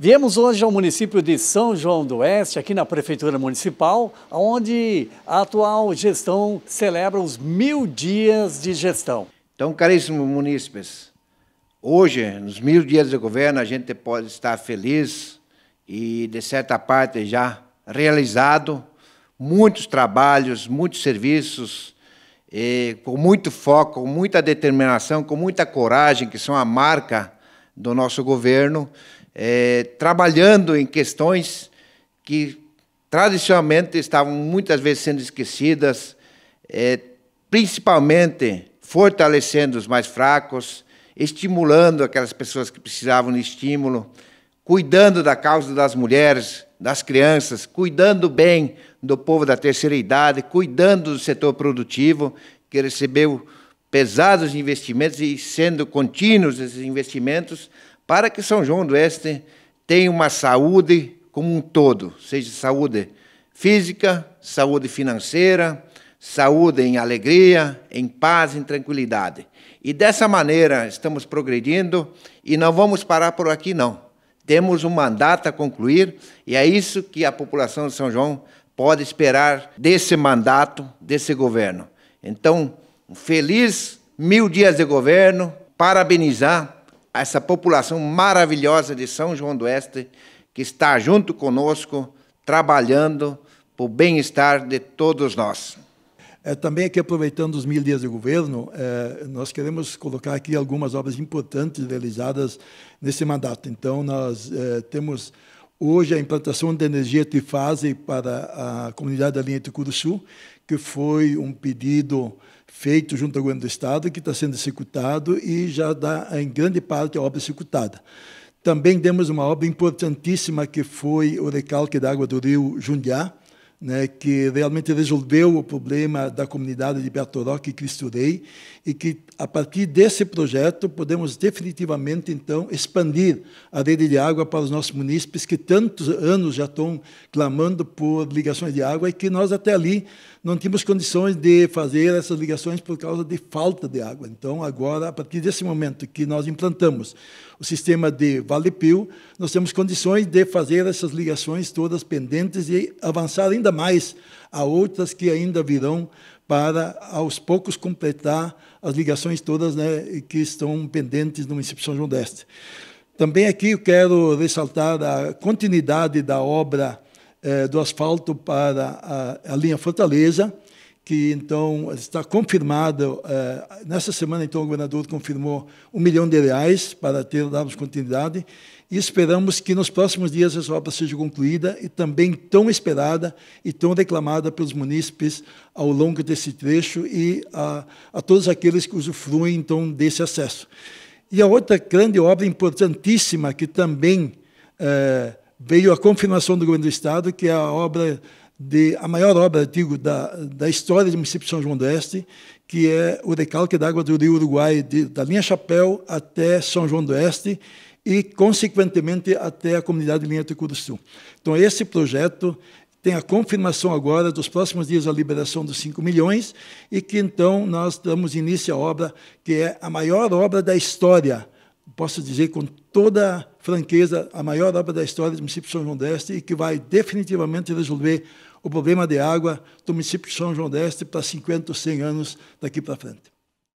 Viemos hoje ao município de São João do Oeste, aqui na Prefeitura Municipal, onde a atual gestão celebra os mil dias de gestão. Então, caríssimos munícipes, hoje, nos mil dias de governo, a gente pode estar feliz e, de certa parte, já realizado muitos trabalhos, muitos serviços, com muito foco, com muita determinação, com muita coragem, que são a marca do nosso governo é, trabalhando em questões que tradicionalmente estavam muitas vezes sendo esquecidas, é, principalmente fortalecendo os mais fracos, estimulando aquelas pessoas que precisavam de estímulo, cuidando da causa das mulheres, das crianças, cuidando bem do povo da terceira idade, cuidando do setor produtivo, que recebeu pesados investimentos e sendo contínuos esses investimentos, para que São João do Oeste tenha uma saúde como um todo, seja saúde física, saúde financeira, saúde em alegria, em paz, em tranquilidade. E dessa maneira estamos progredindo e não vamos parar por aqui não. Temos um mandato a concluir e é isso que a população de São João pode esperar desse mandato, desse governo. Então, um feliz mil dias de governo, parabenizar a essa população maravilhosa de São João do Oeste, que está junto conosco, trabalhando para o bem-estar de todos nós. É, também aqui, aproveitando os mil dias de governo, é, nós queremos colocar aqui algumas obras importantes realizadas nesse mandato. Então, nós é, temos Hoje, a implantação de energia trifásica para a comunidade da linha Tucuruçu, que foi um pedido feito junto ao governo do Estado, que está sendo executado e já dá, em grande parte, a obra executada. Também demos uma obra importantíssima, que foi o recalque da água do rio Jundiá, né, que realmente resolveu o problema da comunidade de Bertoroc que Cristo Rei, e que, a partir desse projeto, podemos definitivamente, então, expandir a rede de água para os nossos munícipes, que tantos anos já estão clamando por ligações de água, e que nós, até ali, não tínhamos condições de fazer essas ligações por causa de falta de água. Então, agora, a partir desse momento que nós implantamos o sistema de Vale Pio, nós temos condições de fazer essas ligações todas pendentes e avançar ainda ainda mais a outras que ainda virão para, aos poucos, completar as ligações todas né, que estão pendentes no município de São João Deste. Também aqui eu quero ressaltar a continuidade da obra eh, do asfalto para a, a linha Fortaleza, que então está confirmada. Eh, nessa semana, então, o governador confirmou um milhão de reais para ter darmos continuidade e esperamos que nos próximos dias essa obra seja concluída e também tão esperada e tão reclamada pelos munícipes ao longo desse trecho e a, a todos aqueles que usufruem, então, desse acesso. E a outra grande obra importantíssima que também eh, veio a confirmação do governo do Estado, que é a obra de a maior obra, digo, da, da história do município de São João do Oeste, que é o recalque da água do Rio Uruguai, de, da linha Chapéu até São João do Oeste e, consequentemente, até a comunidade de Linha do Sul. Então, esse projeto tem a confirmação agora dos próximos dias a liberação dos 5 milhões e que, então, nós damos início à obra, que é a maior obra da história, posso dizer com toda franqueza, a maior obra da história do município de São João do Oeste e que vai definitivamente resolver o problema de água do município de São João Deste para 50, 100 anos daqui para frente.